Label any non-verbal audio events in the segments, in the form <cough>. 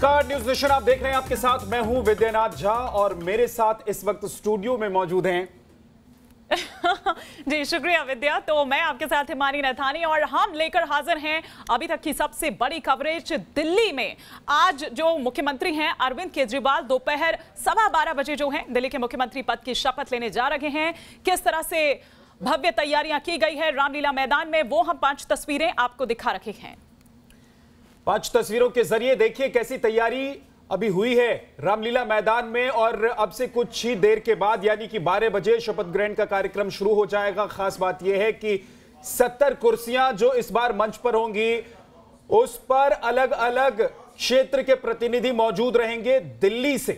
नमस्कार news nation आप देख रहे हैं आपके साथ मैं हूं विद्यानाथ झा और मेरे साथ इस वक्त स्टूडियो में मौजूद हैं <laughs> जी शुक्रिया विद्या तो मैं आपके साथ हिमानी नथानी और हम लेकर हाजिर हैं अभी तक की सबसे बड़ी कवरेज दिल्ली में आज जो मुख्यमंत्री हैं अरविंद केजरीवाल दोपहर सवा बारह बजे जो हैं दिल्ली के मुख्यमंत्री पद की शपथ लेने जा रहे हैं किस तरह से भव्य तैयारियां की गई है रामलीला मैदान में वो हम पांच तस्वीरें आपको दिखा रखी हैं पांच तस्वीरों के जरिए देखिए कैसी तैयारी अभी हुई है रामलीला मैदान में और अब से कुछ ही देर के बाद यानी कि बारह बजे शपथ ग्रहण का कार्यक्रम शुरू हो जाएगा खास बात यह है कि सत्तर कुर्सियां जो इस बार मंच पर होंगी उस पर अलग अलग क्षेत्र के प्रतिनिधि मौजूद रहेंगे दिल्ली से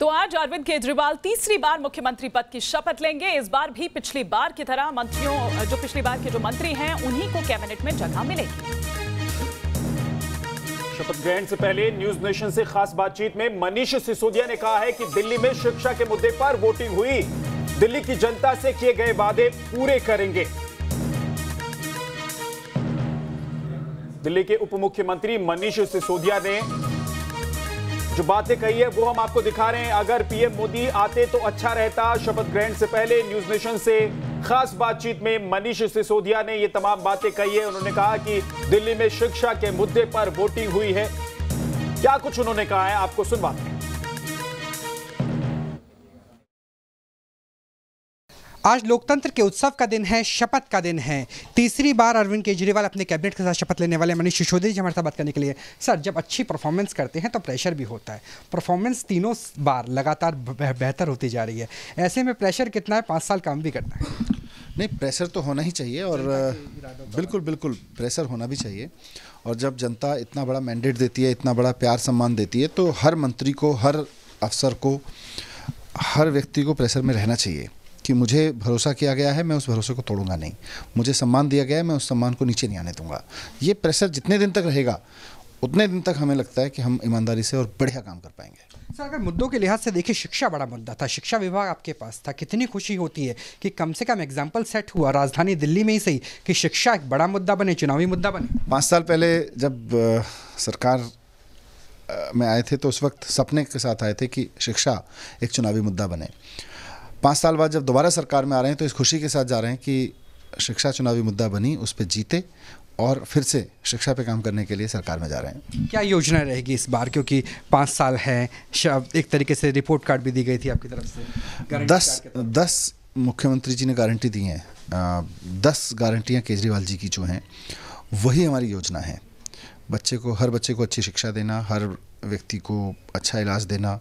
तो आज अरविंद केजरीवाल तीसरी बार मुख्यमंत्री पद की शपथ लेंगे इस बार भी पिछली बार की तरह मंत्रियों जो पिछली बार के जो मंत्री हैं उन्हीं को कैबिनेट में जगह मिलेगी शपथ ग्रहण से पहले न्यूज नेशन से खास बातचीत में मनीष सिसोदिया ने कहा है कि दिल्ली में शिक्षा के मुद्दे पर वोटिंग हुई दिल्ली की जनता से किए गए वादे पूरे करेंगे दिल्ली के उप मुख्यमंत्री मनीष सिसोदिया ने जो बातें कही है वो हम आपको दिखा रहे हैं अगर पीएम मोदी आते तो अच्छा रहता शपथ ग्रहण से पहले न्यूज नेशन से खास बातचीत में मनीष सिसोदिया ने ये तमाम बातें कही है उन्होंने कहा कि दिल्ली में शिक्षा के मुद्दे पर वोटिंग हुई है क्या कुछ उन्होंने कहा है आपको सुनवाते हैं आज लोकतंत्र के उत्सव का दिन है शपथ का दिन है तीसरी बार अरविंद केजरीवाल अपने कैबिनेट के साथ शपथ लेने वाले मनीष सिसोदिया जी हमारे साथ बात करने के लिए सर जब अच्छी परफॉर्मेंस करते हैं तो प्रेशर भी होता है परफॉर्मेंस तीनों बार लगातार बेहतर होती जा रही है ऐसे में प्रेशर कितना है पाँच साल काम भी करना है नहीं प्रेशर तो होना ही चाहिए और बिल्कुल बिल्कुल प्रेशर होना भी चाहिए और जब जनता इतना बड़ा मैंडेट देती है इतना बड़ा प्यार सम्मान देती है तो हर मंत्री को हर अफसर को हर व्यक्ति को प्रेशर में रहना चाहिए कि मुझे भरोसा किया गया है मैं उस भरोसे को तोड़ूंगा नहीं मुझे सम्मान दिया गया है मैं उस सम्मान को नीचे नहीं आने दूंगा ये प्रेशर जितने दिन तक रहेगा उतने दिन तक हमें लगता है कि हम ईमानदारी से और बढ़िया काम कर पाएंगे सर अगर मुद्दों के लिहाज से देखिए शिक्षा बड़ा मुद्दा था शिक्षा विभाग आपके पास था कितनी खुशी होती है कि कम से कम एग्जाम्पल सेट हुआ राजधानी दिल्ली में ही सही कि शिक्षा एक बड़ा मुद्दा बने चुनावी मुद्दा बने पाँच साल पहले जब सरकार में आए थे तो उस वक्त सपने के साथ आए थे कि शिक्षा एक चुनावी मुद्दा बने पाँच साल बाद जब दोबारा सरकार में आ रहे हैं तो इस खुशी के साथ जा रहे हैं कि शिक्षा चुनावी मुद्दा बनी उस पर जीते और फिर से शिक्षा पे काम करने के लिए सरकार में जा रहे हैं क्या योजना रहेगी इस बार क्योंकि पाँच साल है एक तरीके से रिपोर्ट कार्ड भी दी गई थी आपकी तरफ से दस दस मुख्यमंत्री जी ने गारंटी दी है दस गारंटियाँ केजरीवाल जी की जो हैं वही हमारी योजना है बच्चे को हर बच्चे को अच्छी शिक्षा देना हर व्यक्ति को अच्छा इलाज देना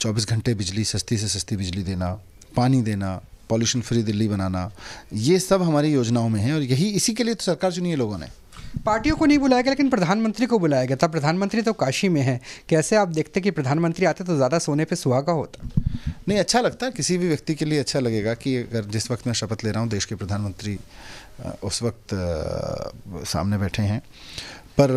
24 घंटे बिजली सस्ती से सस्ती बिजली देना पानी देना पॉल्यूशन फ्री दिल्ली बनाना ये सब हमारी योजनाओं में है और यही इसी के लिए तो सरकार चुनी है लोगों ने पार्टियों को नहीं बुलाया गया लेकिन प्रधानमंत्री को बुलाया गया था प्रधानमंत्री तो काशी में है कैसे आप देखते कि प्रधानमंत्री आते तो ज़्यादा सोने पे सुहागा होता नहीं अच्छा लगता है किसी भी व्यक्ति के लिए अच्छा लगेगा कि अगर जिस वक्त मैं शपथ ले रहा हूँ देश के प्रधानमंत्री उस वक्त सामने बैठे हैं पर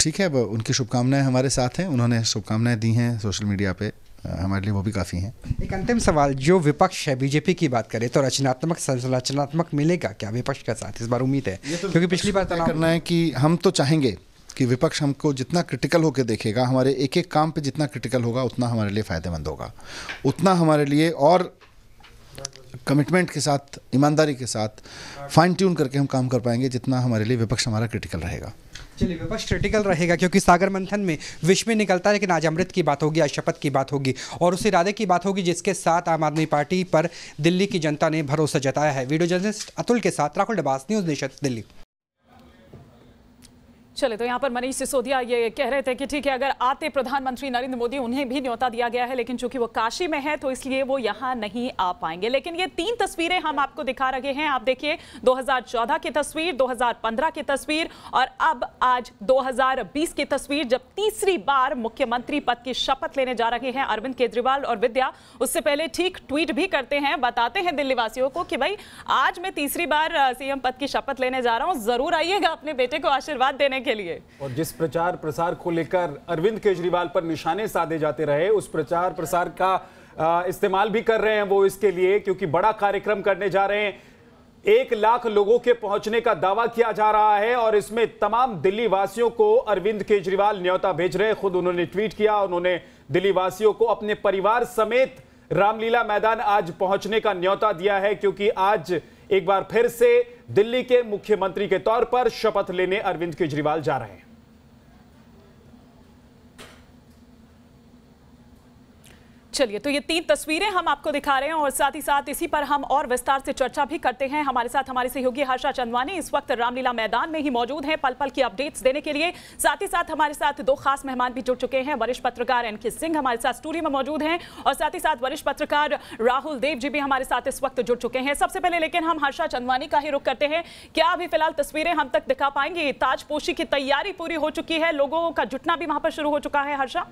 ठीक है उनकी शुभकामनाएं हमारे साथ हैं उन्होंने शुभकामनाएं दी हैं सोशल मीडिया पर हमारे लिए वो भी काफ़ी हैं एक अंतिम सवाल जो विपक्ष है बीजेपी की बात करें तो रचनात्मक संरचनात्मक मिलेगा क्या विपक्ष का साथ इस बार उम्मीद है तो क्योंकि पिछली बार तनाव करना है कि हम तो चाहेंगे कि विपक्ष हमको जितना क्रिटिकल होकर देखेगा हमारे एक एक काम पे जितना क्रिटिकल होगा उतना हमारे लिए फ़ायदेमंद होगा उतना हमारे लिए और कमिटमेंट के साथ ईमानदारी के साथ फाइन ट्यून करके हम काम कर पाएंगे जितना हमारे लिए विपक्ष हमारा क्रिटिकल रहेगा चलिए विपक्ष क्रिटिकल रहेगा क्योंकि सागर मंथन में विश्व में निकलता है लेकिन आज अमृत की बात होगी आज शपथ की बात होगी और उस इरादे की बात होगी जिसके साथ आम आदमी पार्टी पर दिल्ली की जनता ने भरोसा जताया है वीडियो जर्नलिस्ट अतुल के साथ राहुल डबास न्यूज़ नेशन दिल्ली चले तो यहाँ पर मनीष सिसोदिया ये कह रहे थे कि ठीक है अगर आते प्रधानमंत्री नरेंद्र मोदी उन्हें भी न्योता दिया गया है लेकिन चूंकि वो काशी में है तो इसलिए वो यहाँ नहीं आ पाएंगे लेकिन ये तीन तस्वीरें हम आपको दिखा रहे हैं आप देखिए 2014 की तस्वीर 2015 की तस्वीर और अब आज 2020 की तस्वीर जब तीसरी बार मुख्यमंत्री पद की शपथ लेने जा रहे हैं अरविंद केजरीवाल और विद्या उससे पहले ठीक ट्वीट भी करते हैं बताते हैं दिल्ली वासियों को कि भाई आज मैं तीसरी बार सीएम पद की शपथ लेने जा रहा हूँ जरूर आइएगा अपने बेटे को आशीर्वाद देने के के लिए और जिस प्रचार प्रसार को लेकर अरविंद केजरीवाल पर निशाने साधे जाते रहे उस प्रचार प्रसार का इस्तेमाल भी कर रहे हैं वो इसके लिए क्योंकि बड़ा कार्यक्रम करने जा रहे हैं एक लाख लोगों के पहुंचने का दावा किया जा रहा है और इसमें तमाम दिल्ली वासियों को अरविंद केजरीवाल न्योता भेज रहे खुद उन्होंने ट्वीट किया उन्होंने दिल्ली वासियों को अपने परिवार समेत रामलीला मैदान आज पहुंचने का न्योता दिया है क्योंकि आज एक बार फिर से दिल्ली के मुख्यमंत्री के तौर पर शपथ लेने अरविंद केजरीवाल जा रहे हैं चलिए तो ये तीन तस्वीरें हम आपको दिखा रहे हैं और साथ ही साथ इसी पर हम और विस्तार से चर्चा भी करते हैं हमारे साथ हमारे सहयोगी हर्षा चंदवानी इस वक्त रामलीला मैदान में ही मौजूद हैं पल पल की अपडेट्स देने के लिए साथ ही साथ हमारे साथ दो खास मेहमान भी जुड़ चुके हैं वरिष्ठ पत्रकार एन के सिंह हमारे साथ स्टूडियो में मौजूद हैं और साथ ही साथ वरिष्ठ पत्रकार राहुल देव जी भी हमारे साथ इस वक्त जुड़ चुके हैं सबसे पहले लेकिन हम हर्षा चंदवानी का ही रुख करते हैं क्या अभी फिलहाल तस्वीरें हम तक दिखा पाएंगे ताजपोशी की तैयारी पूरी हो चुकी है लोगों का जुटना भी वहां पर शुरू हो चुका है हर्षा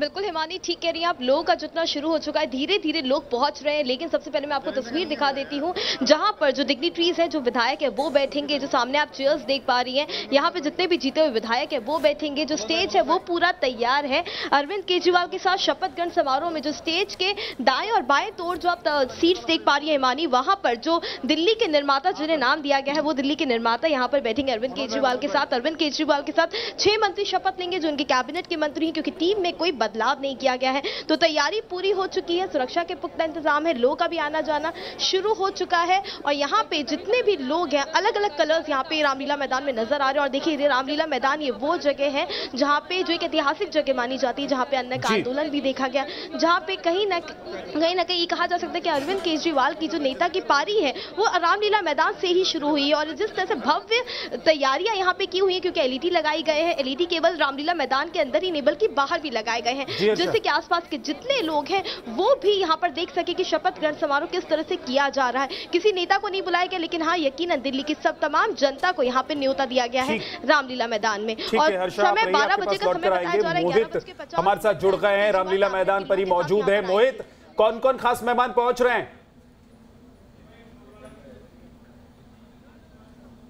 बिल्कुल हिमानी ठीक कह रही हैं आप लोगों का जुटना शुरू हो चुका है धीरे धीरे लोग पहुंच रहे हैं लेकिन सबसे पहले मैं आपको तस्वीर दिखा देती हूँ जहां पर जो डिग्निट्रीज हैं जो विधायक है वो बैठेंगे जो सामने आप चेयर्स देख पा रही हैं यहाँ पे जितने भी जीते हुए विधायक है वो बैठेंगे जो स्टेज है वो पूरा तैयार है अरविंद केजरीवाल के साथ शपथ ग्रहण समारोह में जो स्टेज के दाएं और बाएं तोड़ जो आप सीट्स देख पा रही है हिमानी वहां पर जो दिल्ली के निर्माता जिन्हें नाम दिया गया है वो दिल्ली के निर्माता यहाँ पर बैठेंगे अरविंद केजरीवाल के साथ अरविंद केजरीवाल के साथ छह मंत्री शपथ लेंगे जो उनके कैबिनेट के मंत्री हैं क्योंकि टीम में कोई बदलाव नहीं किया गया है तो तैयारी पूरी हो चुकी है सुरक्षा के पुख्ता इंतजाम है लोगों का भी आना जाना शुरू हो चुका है और यहाँ पे जितने भी लोग हैं अलग अलग कलर्स यहाँ पे रामलीला मैदान में नजर आ रहे हैं और देखिए ये रामलीला मैदान ये वो जगह है जहाँ पे जो एक ऐतिहासिक जगह मानी जाती है जहाँ पे अन्य का आंदोलन भी देखा गया जहाँ पे कहीं ना कहीं ना कहीं कहा जा सकता है कि अरविंद केजरीवाल की जो नेता की पारी है वो रामलीला मैदान से ही शुरू हुई है और जिस तरह से भव्य तैयारियां यहाँ पे की हुई है क्योंकि एलईडी e लगाई गए हैं एलईडी e केवल रामलीला मैदान के अंदर ही नहीं बल्कि बाहर भी लगाए गए हैं अच्छा। जिससे कि आसपास के जितने लोग हैं वो भी यहाँ पर देख सके कि शपथ ग्रहण समारोह किस तरह से किया जा रहा है किसी नेता को नहीं बुलाया गया लेकिन हाँ यकीन दिल्ली की सब तमाम जनता को यहाँ पे न्योता दिया गया है रामलीला मैदान में और समय बारह बजे का समय बताया जा रहा है हमारे साथ जुड़ गए हैं रामलीला मैदान पर ही मौजूद है मोहित कौन कौन खास मेहमान पहुंच रहे हैं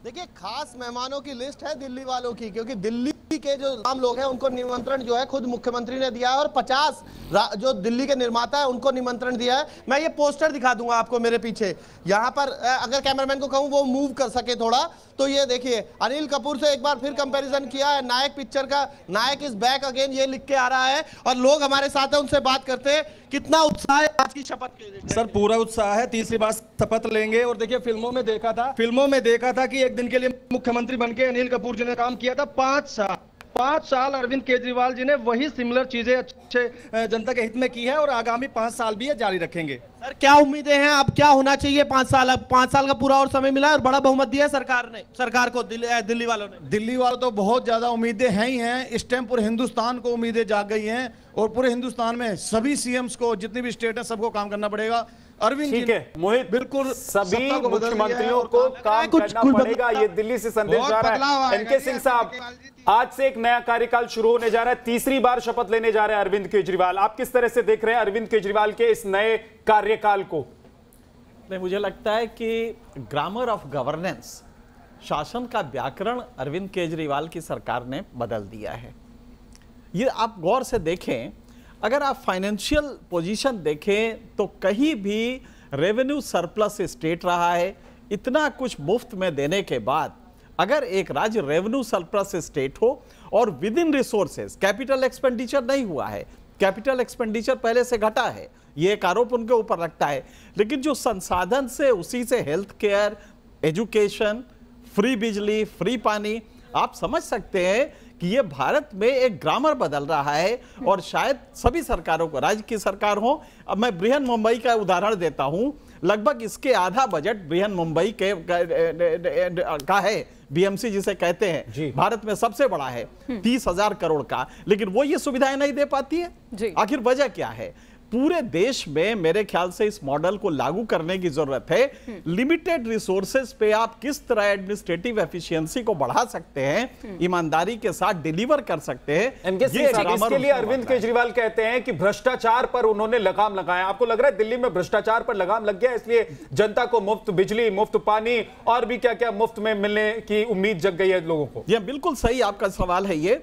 देखिए खास मेहमानों की लिस्ट है दिल्ली वालों की क्योंकि दिल्ली के जो आम लोग हैं उनको निमंत्रण जो है खुद मुख्यमंत्री ने दिया है और 50 जो दिल्ली के निर्माता है उनको निमंत्रण दिया है मैं ये पोस्टर दिखा दूंगा आपको मेरे पीछे यहाँ पर अगर कैमरामैन को कहूँ वो मूव कर सके थोड़ा तो ये देखिए अनिल कपूर से एक बार फिर कंपेरिजन किया है नायक पिक्चर का नायक इज बैक अगेन ये लिख के आ रहा है और लोग हमारे साथ है उनसे बात करते हैं कितना उत्साह है आज की शपथ के सर पूरा उत्साह है तीसरी बार शपथ लेंगे और देखिए फिल्मों में देखा था फिल्मों में देखा था कि एक दिन के लिए मुख्यमंत्री बन के अनिल कपूर जी ने काम किया था पांच साल पाँच साल अरविंद केजरीवाल जी ने वही सिमिलर चीज़ें अच्छे जनता के हित में की है और आगामी पाँच साल भी ये जारी रखेंगे सर क्या उम्मीदें हैं अब क्या होना चाहिए पांच साल अब पांच साल का पूरा और समय मिला और बड़ा बहुमत दिया सरकार ने सरकार को दिल, दिल्ली वालों ने दिल्ली वालों तो बहुत ज्यादा उम्मीदें हैं ही हैं इस टाइम पूरे हिंदुस्तान को उम्मीदें जाग गई हैं और पूरे हिंदुस्तान में सभी सीएम्स को जितनी भी स्टेट है सबको काम करना पड़ेगा अरविंद ठीक है मोहित बिल्कुल सभी मुख्यमंत्रियों को काम करना पड़ेगा ये दिल्ली से संदेश जा रहा है एनके सिंह साहब आज से एक नया कार्यकाल शुरू होने जा रहा है तीसरी बार शपथ लेने जा रहे हैं अरविंद केजरीवाल आप किस तरह से देख रहे हैं अरविंद केजरीवाल के इस नए कार्य कार्यकाल को नहीं मुझे लगता है कि ग्रामर ऑफ गवर्नेंस शासन का व्याकरण अरविंद केजरीवाल की सरकार ने बदल दिया है ये आप गौर से देखें अगर आप फाइनेंशियल पोजीशन देखें तो कहीं भी रेवेन्यू सरप्लस स्टेट रहा है इतना कुछ मुफ्त में देने के बाद अगर एक राज्य रेवेन्यू सरप्लस स्टेट हो और within resources capital expenditure नहीं हुआ है कैपिटल एक्सपेंडिचर पहले से घटा है ये एक आरोप उनके ऊपर लगता है लेकिन जो संसाधन से उसी से हेल्थ केयर एजुकेशन फ्री बिजली फ्री पानी आप समझ सकते हैं कि ये भारत में एक ग्रामर बदल रहा है और शायद सभी सरकारों को राज्य की सरकार हो अब मैं बृहन मुंबई का उदाहरण देता हूँ लगभग इसके आधा बजट बृहन मुंबई के का है बीएमसी जिसे कहते हैं भारत में सबसे बड़ा है हम्म। तीस हजार करोड़ का लेकिन वो ये सुविधाएं नहीं दे पाती है आखिर वजह क्या है पूरे देश में मेरे ख्याल से इस मॉडल को लागू करने की जरूरत है लिमिटेड रिसोर्सेज पे आप किस तरह एडमिनिस्ट्रेटिव एफिशिएंसी को बढ़ा सकते हैं ईमानदारी के साथ डिलीवर कर सकते हैं इसके लिए अरविंद केजरीवाल कहते हैं कि भ्रष्टाचार पर उन्होंने लगाम लगाया आपको लग रहा है दिल्ली में भ्रष्टाचार पर लगाम लग गया इसलिए जनता को मुफ्त बिजली मुफ्त पानी और भी क्या क्या मुफ्त में मिलने की उम्मीद जग गई है लोगों को यह बिल्कुल सही आपका सवाल है ये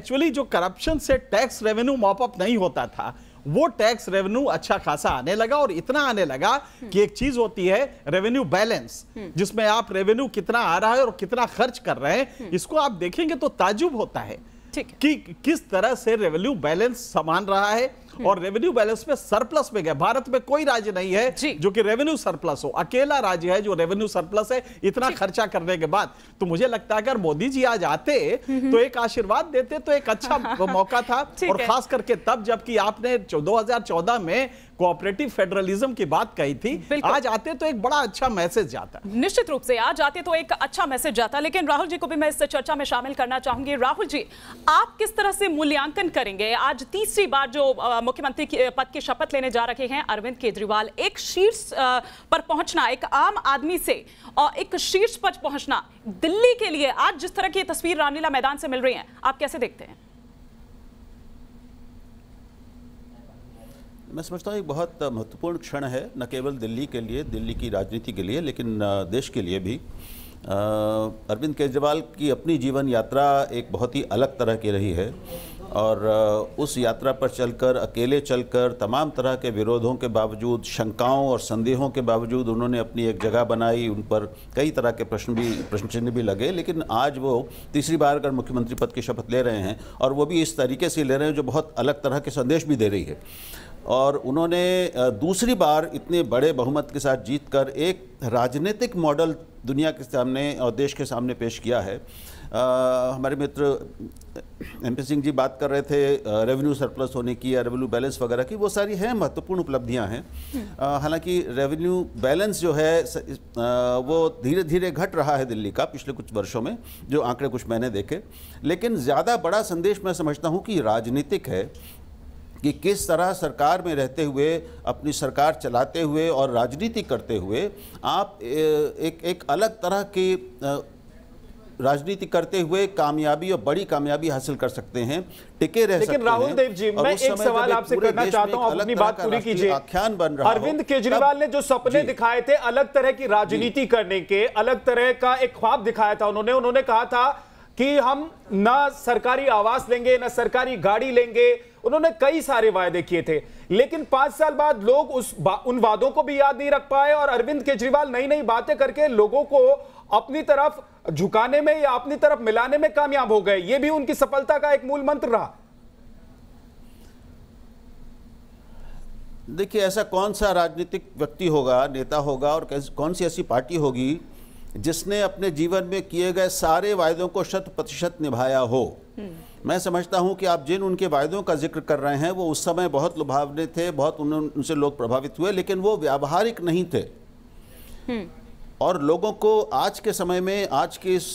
एक्चुअली जो करप्शन से टैक्स रेवेन्यू मॉपअप नहीं होता था वो टैक्स रेवेन्यू अच्छा खासा आने लगा और इतना आने लगा कि एक चीज होती है रेवेन्यू बैलेंस जिसमें आप रेवेन्यू कितना आ रहा है और कितना खर्च कर रहे हैं इसको आप देखेंगे तो ताजुब होता है कि किस तरह से रेवेन्यू बैलेंस समान रहा है <laughs> और रेवेन्यू बैलेंस में सरप्लस में गया भारत में कोई राज्य नहीं है जो कि रेवेन्यू सरप्लस हो अकेला राज्य है जो रेवेन्यू सरप्लस है इतना खर्चा करने के बाद तो मुझे लगता है अगर मोदी जी आज आते हम्म, हम्म। तो एक आशीर्वाद देते तो एक अच्छा <laughs> मौका था और खास करके तब जबकि आपने दो में कोऑपरेटिव फेडरलिज्म की बात कही थी आज आते तो एक बड़ा अच्छा मैसेज जाता निश्चित रूप से आज आते तो एक अच्छा मैसेज जाता लेकिन राहुल जी को भी मैं इस चर्चा में शामिल करना चाहूंगी राहुल जी आप किस तरह से मूल्यांकन करेंगे आज तीसरी बार जो मुख्यमंत्री पद की शपथ लेने जा रहे हैं अरविंद केजरीवाल एक शीर्ष पर पहुंचना एक आम आदमी से और एक शीर्ष पर पहुंचना दिल्ली के लिए आज जिस तरह की तस्वीर रामलीला मैदान से मिल रही है आप कैसे देखते हैं मैं समझता हूँ एक बहुत महत्वपूर्ण क्षण है न केवल दिल्ली के लिए दिल्ली की राजनीति के लिए लेकिन देश के लिए भी अरविंद केजरीवाल की अपनी जीवन यात्रा एक बहुत ही अलग तरह की रही है और उस यात्रा पर चलकर अकेले चलकर तमाम तरह के विरोधों के बावजूद शंकाओं और संदेहों के बावजूद उन्होंने अपनी एक जगह बनाई उन पर कई तरह के प्रश्न भी प्रश्न चिन्ह भी लगे लेकिन आज वो तीसरी बार अगर मुख्यमंत्री पद की शपथ ले रहे हैं और वो भी इस तरीके से ले रहे हैं जो बहुत अलग तरह के संदेश भी दे रही है और उन्होंने दूसरी बार इतने बड़े बहुमत के साथ जीत कर एक राजनीतिक मॉडल दुनिया के सामने और देश के सामने पेश किया है आ, हमारे मित्र एम पी सिंह जी बात कर रहे थे रेवेन्यू सरप्लस होने की या रेवेन्यू बैलेंस वगैरह की वो सारी हैं महत्वपूर्ण उपलब्धियां हैं हालांकि रेवेन्यू बैलेंस जो है स, आ, वो धीरे धीरे घट रहा है दिल्ली का पिछले कुछ वर्षों में जो आंकड़े कुछ मैंने देखे लेकिन ज़्यादा बड़ा संदेश मैं समझता हूँ कि राजनीतिक है कि किस तरह सरकार में रहते हुए अपनी सरकार चलाते हुए और राजनीति करते हुए आप एक एक अलग तरह की राजनीति करते हुए कामयाबी और बड़ी कामयाबी हासिल कर सकते हैं टिके रह लेकिन राहुल देव जी मैं एक सवाल आपसे करना चाहता हूं अपनी बात पूरी कीजिए आख्यान बन रहा अरविंद केजरीवाल ने जो सपने दिखाए थे अलग तरह की राजनीति करने के अलग तरह का एक ख्वाब दिखाया था उन्होंने उन्होंने कहा था कि हम ना सरकारी आवास लेंगे ना सरकारी गाड़ी लेंगे उन्होंने कई सारे वायदे किए थे लेकिन पांच साल बाद लोग उस उन वादों को भी याद नहीं रख पाए और अरविंद केजरीवाल नई नई बातें करके लोगों को अपनी तरफ झुकाने में या अपनी तरफ मिलाने में कामयाब हो गए यह भी उनकी सफलता का एक मूल मंत्र रहा देखिए ऐसा कौन सा राजनीतिक व्यक्ति होगा नेता होगा और कौन सी ऐसी पार्टी होगी जिसने अपने जीवन में किए गए सारे वायदों को शत प्रतिशत निभाया हो हम्म। मैं समझता हूं कि आप जिन उनके वायदों का जिक्र कर रहे हैं वो उस समय बहुत लुभावने थे बहुत उनसे लोग प्रभावित हुए लेकिन वो व्यावहारिक नहीं थे हम्म। और लोगों को आज के समय में आज के इस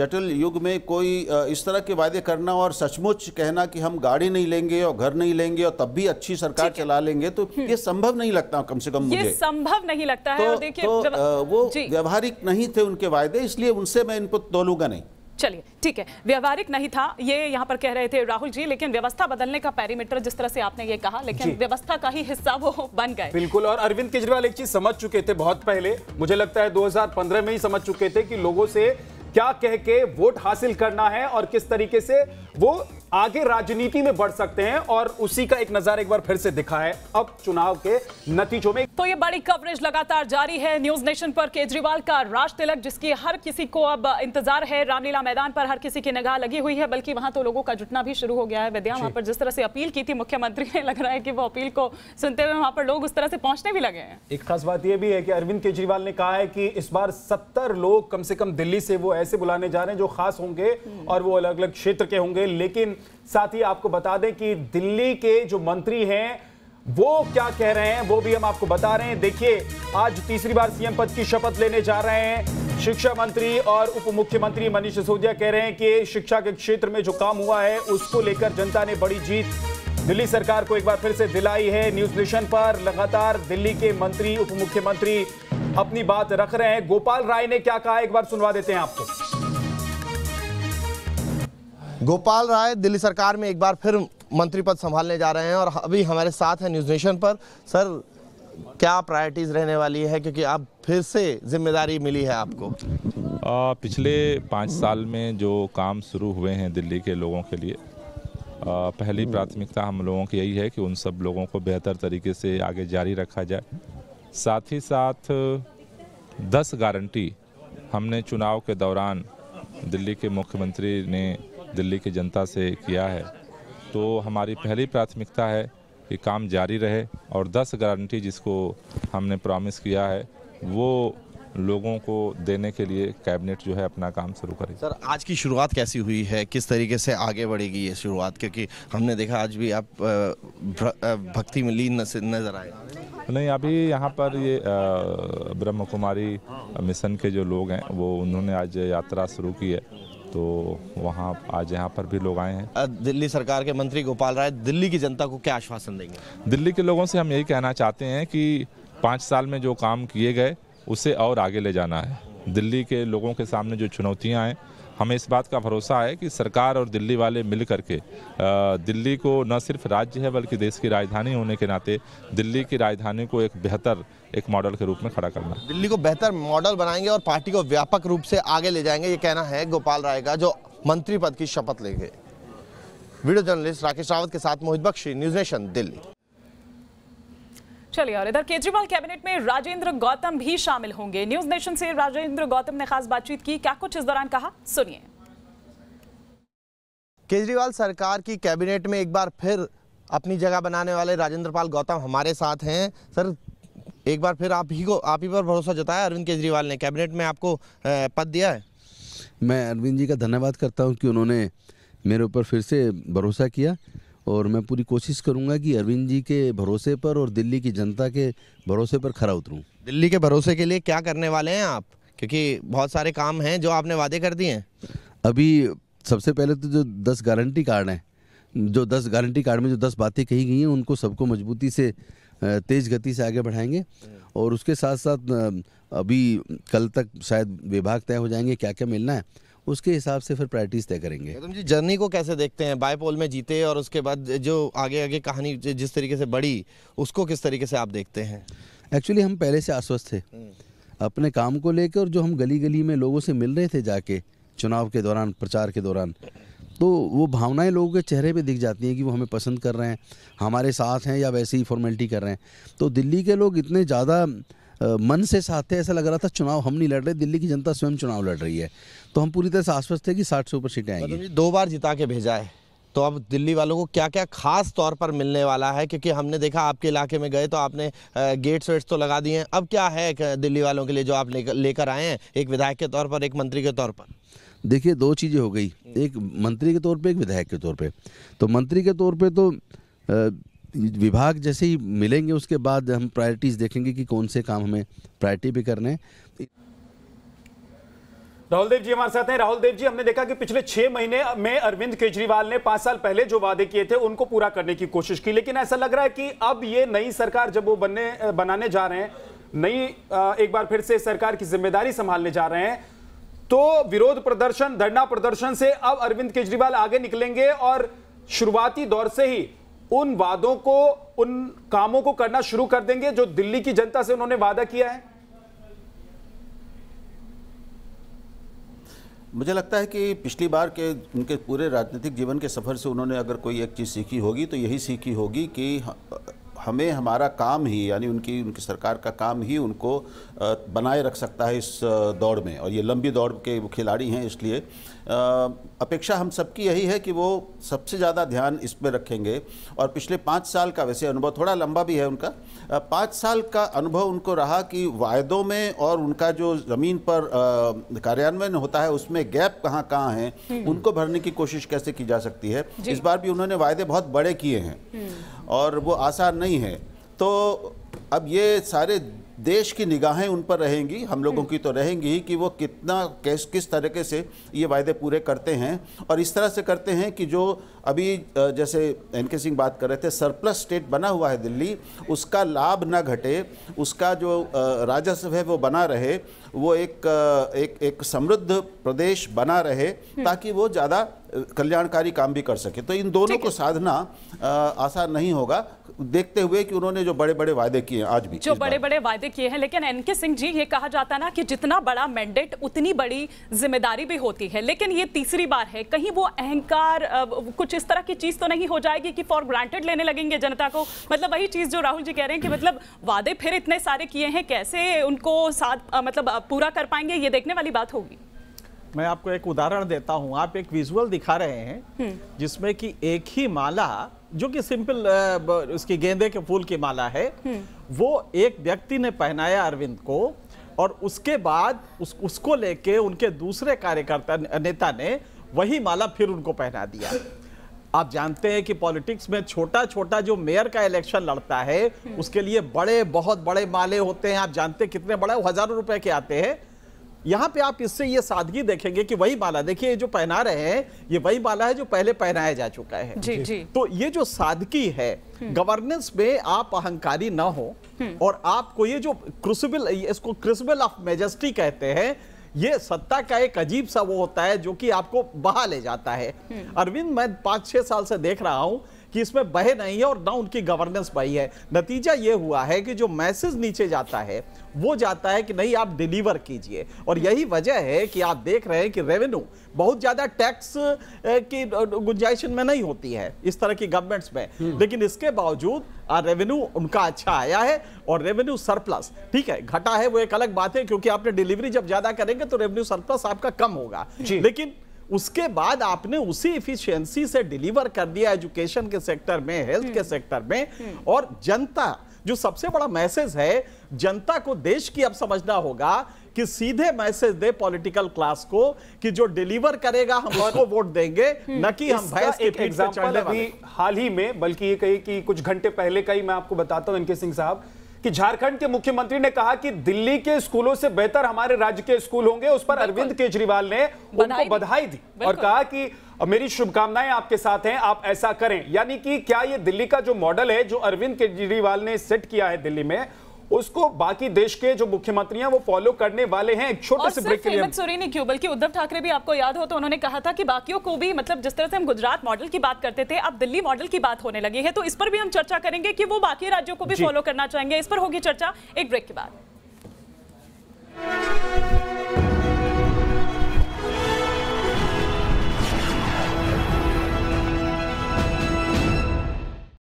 जटिल युग में कोई इस तरह के वायदे करना और सचमुच कहना कि हम गाड़ी नहीं लेंगे और घर नहीं लेंगे और तब भी अच्छी सरकार चला लेंगे तो हम्म। ये संभव नहीं लगता कम से कम मुझे संभव नहीं लगता है तो, और देखिए तो, वो व्यवहारिक नहीं थे उनके वायदे इसलिए उनसे मैं इनपुट तोलूंगा नहीं चलिए ठीक है व्यवहारिक नहीं था ये यहाँ पर कह रहे थे राहुल जी लेकिन व्यवस्था बदलने का पैरामीटर जिस तरह से आपने ये कहा लेकिन व्यवस्था का ही हिस्सा वो बन गए बिल्कुल और अरविंद केजरीवाल एक चीज समझ चुके थे बहुत पहले मुझे लगता है 2015 में ही समझ चुके थे कि लोगों से क्या कह के वोट हासिल करना है और किस तरीके से वो आगे राजनीति में बढ़ सकते हैं और उसी का एक नजर एक बार फिर से दिखा है अब चुनाव के नतीजों में तो ये बड़ी कवरेज लगातार जारी है न्यूज नेशन पर केजरीवाल का राज तिलक जिसकी हर किसी को अब इंतजार है रामलीला मैदान पर हर किसी की निगाह लगी हुई है बल्कि वहां तो लोगों का जुटना भी शुरू हो गया है विद्या वहां पर जिस तरह से अपील की थी मुख्यमंत्री ने लग रहा है कि वो अपील को सुनते हुए वहां पर लोग उस तरह से पहुंचने भी लगे हैं एक खास बात यह भी है कि अरविंद केजरीवाल ने कहा है कि इस बार सत्तर लोग कम से कम दिल्ली से वो ऐसे बुलाने जा रहे हैं जो खास होंगे और वो अलग अलग क्षेत्र के होंगे लेकिन साथ ही आपको बता दें कि दिल्ली के जो मंत्री हैं वो क्या कह रहे हैं वो भी हम आपको बता रहे हैं देखिए आज तीसरी बार सीएम पद की शपथ लेने जा रहे हैं शिक्षा मंत्री और उप मुख्यमंत्री मनीष सिसोदिया कह रहे हैं कि शिक्षा के क्षेत्र में जो काम हुआ है उसको लेकर जनता ने बड़ी जीत दिल्ली सरकार को एक बार फिर से दिलाई है न्यूज नेशन पर लगातार दिल्ली के मंत्री उप मुख्यमंत्री अपनी बात रख रहे हैं गोपाल राय ने क्या कहा एक बार सुनवा देते हैं आपको गोपाल राय दिल्ली सरकार में एक बार फिर मंत्री पद संभालने जा रहे हैं और अभी हमारे साथ हैं न्यूज नेशन पर सर क्या प्रायोरिटीज रहने वाली है क्योंकि आप फिर से जिम्मेदारी मिली है आपको आ, पिछले पाँच साल में जो काम शुरू हुए हैं दिल्ली के लोगों के लिए आ, पहली प्राथमिकता हम लोगों की यही है कि उन सब लोगों को बेहतर तरीके से आगे जारी रखा जाए साथ ही साथ दस गारंटी हमने चुनाव के दौरान दिल्ली के मुख्यमंत्री ने दिल्ली की जनता से किया है तो हमारी पहली प्राथमिकता है कि काम जारी रहे और 10 गारंटी जिसको हमने प्रॉमिस किया है वो लोगों को देने के लिए कैबिनेट जो है अपना काम शुरू करेगी सर आज की शुरुआत कैसी हुई है किस तरीके से आगे बढ़ेगी ये शुरुआत क्योंकि हमने देखा आज भी आप भक्ति में लीन नजर आए नहीं अभी यहाँ पर ये ब्रह्म कुमारी मिशन के जो लोग हैं वो उन्होंने आज यात्रा शुरू की है तो वहाँ आज यहाँ पर भी लोग आए हैं दिल्ली सरकार के मंत्री गोपाल राय दिल्ली की जनता को क्या आश्वासन देंगे दिल्ली के लोगों से हम यही कहना चाहते हैं कि पाँच साल में जो काम किए गए उसे और आगे ले जाना है दिल्ली के लोगों के सामने जो चुनौतियाँ हैं हमें इस बात का भरोसा है कि सरकार और दिल्ली वाले मिल करके दिल्ली को न सिर्फ राज्य है बल्कि देश की राजधानी होने के नाते दिल्ली की राजधानी को एक बेहतर एक मॉडल के रूप में खड़ा करना दिल्ली को बेहतर मॉडल बनाएंगे और पार्टी को व्यापक रूप से आगे ले जाएंगे ये कहना है गोपाल राय का जो मंत्री पद की शपथ लेंगे वीडियो जर्नलिस्ट राकेश रावत के साथ मोहित बख्शी न्यूज नेशन दिल्ली चलिए और इधर केजरीवाल कैबिनेट में राजेंद्र गौतम भी शामिल होंगे न्यूज नेशन से राजेंद्र गौतम ने खास बातचीत की क्या कुछ इस दौरान कहा सुनिए केजरीवाल सरकार की कैबिनेट में एक बार फिर अपनी जगह बनाने वाले राजेंद्र पाल गौतम हमारे साथ हैं सर एक बार फिर आप ही को आप ही पर भरोसा जताया अरविंद केजरीवाल ने कैबिनेट में आपको पद दिया है मैं अरविंद जी का धन्यवाद करता हूँ कि उन्होंने मेरे ऊपर फिर से भरोसा किया और मैं पूरी कोशिश करूंगा कि अरविंद जी के भरोसे पर और दिल्ली की जनता के भरोसे पर खरा उतरूं दिल्ली के भरोसे के लिए क्या करने वाले हैं आप क्योंकि बहुत सारे काम हैं जो आपने वादे कर दिए हैं अभी सबसे पहले तो जो दस गारंटी कार्ड हैं जो दस गारंटी कार्ड में जो दस बातें कही गई हैं उनको सबको मजबूती से तेज़ गति से आगे बढ़ाएंगे और उसके साथ साथ अभी कल तक शायद विभाग तय हो जाएंगे क्या क्या मिलना है उसके हिसाब से फिर प्रैक्टिस तय करेंगे जी जर्नी को कैसे देखते हैं बायपोल में जीते और उसके बाद जो आगे आगे कहानी जिस तरीके से बढ़ी उसको किस तरीके से आप देखते हैं एक्चुअली हम पहले से आश्वस्त थे हम्म। अपने काम को लेकर और जो हम गली गली में लोगों से मिल रहे थे जाके चुनाव के दौरान प्रचार के दौरान तो वो भावनाएं लोगों के चेहरे पे दिख जाती हैं कि वो हमें पसंद कर रहे हैं हमारे साथ हैं या वैसे ही फॉर्मेलिटी कर रहे हैं तो दिल्ली के लोग इतने ज़्यादा मन से साथ थे ऐसा लग रहा था चुनाव हम नहीं लड़ रहे दिल्ली की जनता स्वयं चुनाव लड़ रही है तो हम पूरी तरह से आश्वस्त थे कि साठ से ऊपर सीटें आएंगी मतलब दो बार जिता के भेजा है तो अब दिल्ली वालों को क्या क्या खास तौर पर मिलने वाला है क्योंकि हमने देखा आपके इलाके में गए तो आपने गेट्स वेट्स तो लगा दिए हैं अब क्या है दिल्ली वालों के लिए जो आप लेकर आए हैं एक विधायक के तौर पर एक मंत्री के तौर पर देखिए दो चीज़ें हो गई एक मंत्री के तौर पे एक विधायक के तौर पे तो मंत्री के तौर पे तो विभाग जैसे ही मिलेंगे उसके बाद हम प्रायोरिटीज़ देखेंगे कि कौन से काम हमें प्रायोरिटी भी करने हैं राहुल देव जी हमारे साथ हैं राहुल देव जी हमने देखा कि पिछले छह महीने में अरविंद केजरीवाल ने पांच साल पहले जो वादे किए थे उनको पूरा करने की कोशिश की लेकिन ऐसा लग रहा है कि अब ये नई सरकार जब वो बनने बनाने जा रहे हैं नई एक बार फिर से सरकार की जिम्मेदारी संभालने जा रहे हैं तो विरोध प्रदर्शन धरना प्रदर्शन से अब अरविंद केजरीवाल आगे निकलेंगे और शुरुआती दौर से ही उन वादों को उन कामों को करना शुरू कर देंगे जो दिल्ली की जनता से उन्होंने वादा किया है मुझे लगता है कि पिछली बार के उनके पूरे राजनीतिक जीवन के सफ़र से उन्होंने अगर कोई एक चीज़ सीखी होगी तो यही सीखी होगी कि हमें हमारा काम ही यानी उनकी उनकी सरकार का काम ही उनको बनाए रख सकता है इस दौड़ में और ये लंबी दौड़ के खिलाड़ी हैं इसलिए अपेक्षा हम सबकी यही है कि वो सबसे ज़्यादा ध्यान इस पर रखेंगे और पिछले पाँच साल का वैसे अनुभव थोड़ा लंबा भी है उनका पाँच साल का अनुभव उनको रहा कि वायदों में और उनका जो ज़मीन पर कार्यान्वयन होता है उसमें गैप कहाँ कहाँ हैं हम्म। उनको भरने की कोशिश कैसे की जा सकती है इस बार भी उन्होंने वायदे बहुत बड़े किए हैं हम्म। और वो आसान नहीं है तो अब ये सारे देश की निगाहें उन पर रहेंगी हम लोगों की तो रहेंगी कि वो कितना कैस किस तरीके से ये वायदे पूरे करते हैं और इस तरह से करते हैं कि जो अभी जैसे एन के सिंह बात कर रहे थे सरप्लस स्टेट बना हुआ है दिल्ली उसका लाभ ना घटे उसका जो राजस्व है वो बना रहे वो एक एक, एक समृद्ध प्रदेश बना रहे हम्म। ताकि वो ज़्यादा कल्याणकारी काम भी कर सके तो इन दोनों को साधना आसान नहीं होगा देखते हुए कि उन्होंने जो बड़े बड़े वायदे किए आज भी जो बड़े बड़े वायदे किए हैं लेकिन एन के सिंह जी ये कहा जाता ना कि जितना बड़ा मैंडेट उतनी बड़ी जिम्मेदारी भी होती है लेकिन ये तीसरी बार है कहीं वो अहंकार कुछ इस तरह की चीज तो नहीं हो जाएगी कि फॉर ग्रांटेड लेने लगेंगे जनता को मतलब वही चीज जो राहुल जी कह रहे हैं कि मतलब वादे फिर इतने सारे किए हैं कैसे उनको साथ मतलब पूरा कर पाएंगे ये देखने वाली बात होगी मैं आपको एक उदाहरण देता हूँ आप एक विजुअल दिखा रहे हैं हम्म। जिसमें कि एक ही माला जो कि सिंपल उसकी गेंदे के फूल की माला है हम्म। वो एक व्यक्ति ने पहनाया अरविंद को और उसके बाद उस, उसको लेके उनके दूसरे कार्यकर्ता नेता ने वही माला फिर उनको पहना दिया आप जानते हैं कि पॉलिटिक्स में छोटा छोटा जो मेयर का इलेक्शन लड़ता है हम्म। उसके लिए बड़े बहुत बड़े माले होते हैं आप जानते कितने बड़े हजारों रुपए के आते हैं यहां पे आप इससे ये सादगी देखेंगे कि वही बाला देखिए जो पहना रहे हैं ये वही बाला है जो पहले पहनाया जा चुका है जी, जी। तो ये जो सादगी है गवर्नेंस हम्म। में आप अहंकारी ना हो हम्म। और आपको ये जो क्रुसिबल इसको क्रिसिबल ऑफ मेजेस्टी कहते हैं ये सत्ता का एक अजीब सा वो होता है जो कि आपको बहा ले जाता है हम्म। अरविंद मैं पांच छह साल से देख रहा हूं कि इसमें बहे नहीं है और ना उनकी गवर्नेंस बही है नतीजा ये हुआ है कि जो मैसेज नीचे जाता है वो जाता है कि नहीं आप डिलीवर कीजिए और यही वजह है कि आप देख रहे हैं कि रेवेन्यू बहुत ज़्यादा टैक्स की गुंजाइश में नहीं होती है इस तरह की गवर्नमेंट्स में हम्म। लेकिन इसके बावजूद रेवेन्यू उनका अच्छा आया है और रेवेन्यू सरप्लस ठीक है घटा है वो एक अलग बात है क्योंकि आपने डिलीवरी जब ज़्यादा करेंगे तो रेवेन्यू सरप्लस आपका कम होगा लेकिन उसके बाद आपने उसी इफिशियंसी से डिलीवर कर दिया एजुकेशन के सेक्टर में हेल्थ के सेक्टर हम्म। में हम्म। और जनता जो सबसे बड़ा मैसेज है जनता को देश की अब समझना होगा कि सीधे मैसेज दे पॉलिटिकल क्लास को कि जो डिलीवर करेगा हम उसको वोट देंगे हम्म। न कि हम भैंस के एग्जाम्पल अभी हाल ही में बल्कि ये कही कि कुछ घंटे पहले का ही मैं आपको बताता हूं इनके सिंह साहब कि झारखंड के मुख्यमंत्री ने कहा कि दिल्ली के स्कूलों से बेहतर हमारे राज्य के स्कूल होंगे उस पर अरविंद केजरीवाल ने उनको बधाई दी और कहा कि मेरी शुभकामनाएं आपके साथ हैं आप ऐसा करें यानी कि क्या ये दिल्ली का जो मॉडल है जो अरविंद केजरीवाल ने सेट किया है दिल्ली में उसको बाकी देश के जो मुख्यमंत्री हैं वो फॉलो करने वाले हैं एक छोटे से ब्रेक के लिए क्यों बल्कि उद्धव ठाकरे भी आपको याद हो तो उन्होंने कहा था कि बाकियों को भी मतलब जिस तरह से हम गुजरात मॉडल की बात करते थे अब दिल्ली मॉडल की बात होने लगी है तो इस पर भी हम चर्चा करेंगे कि वो बाकी राज्यों को भी फॉलो करना चाहेंगे इस पर होगी चर्चा एक ब्रेक के बाद